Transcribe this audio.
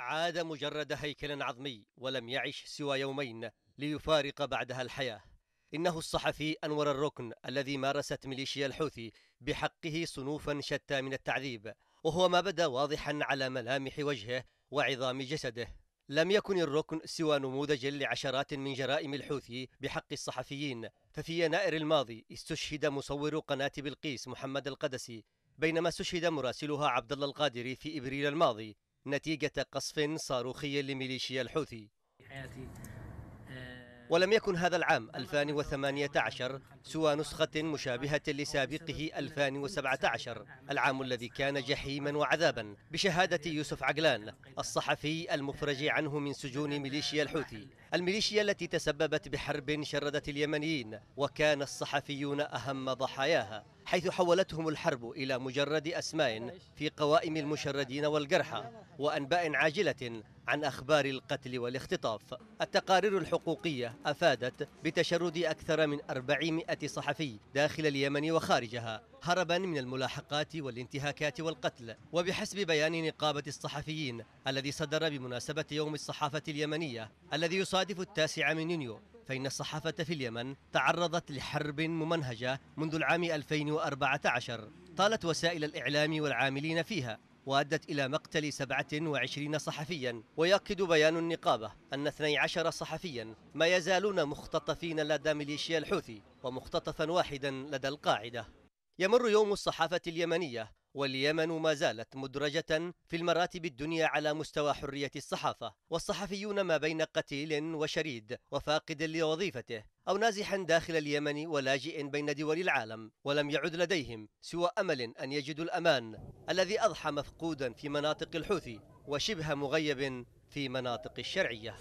عاد مجرد هيكل عظمي ولم يعش سوى يومين ليفارق بعدها الحياة إنه الصحفي أنور الركن الذي مارست ميليشيا الحوثي بحقه صنوفا شتى من التعذيب وهو ما بدا واضحا على ملامح وجهه وعظام جسده لم يكن الركن سوى نموذجا لعشرات من جرائم الحوثي بحق الصحفيين ففي يناير الماضي استشهد مصور قناة بلقيس محمد القدسي بينما استشهد مراسلها عبد الله القادري في إبريل الماضي نتيجة قصف صاروخي لميليشيا الحوثي آه، ولم يكن هذا العام 2018 سوى نسخة مشابهة لسابقه 2017 العام الذي كان جحيما وعذابا بشهادة يوسف عقلان الصحفي المفرج آه، عنه من سجون آه، ميليشيا الحوثي الميليشيا التي تسببت بحرب شردت اليمنيين وكان الصحفيون أهم ضحاياها حيث حولتهم الحرب إلى مجرد أسماء في قوائم المشردين والجرحى وأنباء عاجلة عن أخبار القتل والاختطاف التقارير الحقوقية أفادت بتشرد أكثر من 400 صحفي داخل اليمن وخارجها هربا من الملاحقات والانتهاكات والقتل وبحسب بيان نقابة الصحفيين الذي صدر بمناسبة يوم الصحافة اليمنية الذي يصادف التاسع من يونيو فإن الصحافة في اليمن تعرضت لحرب ممنهجة منذ العام 2014 طالت وسائل الإعلام والعاملين فيها وأدت إلى مقتل 27 صحفيا ويؤكد بيان النقابة أن 12 صحفيا ما يزالون مختطفين لدى ميليشيا الحوثي ومختطفا واحدا لدى القاعدة يمر يوم الصحافة اليمنية واليمن ما زالت مدرجة في المراتب الدنيا على مستوى حرية الصحافة والصحفيون ما بين قتيل وشريد وفاقد لوظيفته أو نازح داخل اليمن ولاجئ بين دول العالم ولم يعد لديهم سوى أمل أن يجدوا الأمان الذي أضحى مفقودا في مناطق الحوثي وشبه مغيب في مناطق الشرعية